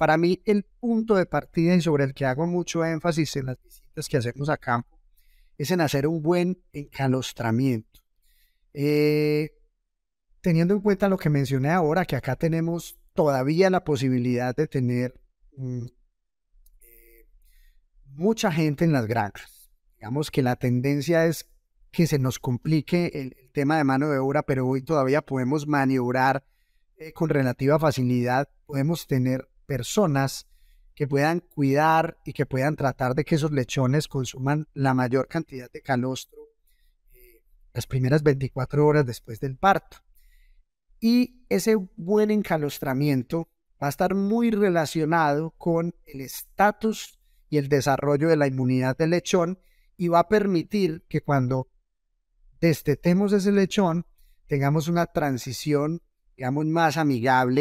Para mí el punto de partida y sobre el que hago mucho énfasis en las visitas que hacemos a campo es en hacer un buen encalostramiento. Eh, teniendo en cuenta lo que mencioné ahora, que acá tenemos todavía la posibilidad de tener mm, eh, mucha gente en las granjas. Digamos que la tendencia es que se nos complique el, tema de mano de obra, pero hoy todavía podemos maniobrar eh, con relativa facilidad, podemos tener personas que puedan cuidar y que puedan tratar de que esos lechones consuman la mayor cantidad de calostro eh, las primeras 24 horas después del parto. Y ese buen encalostramiento va a estar muy relacionado con el estatus y el desarrollo de la inmunidad del lechón y va a permitir que cuando destetemos ese lechón tengamos una transición, digamos, más amigable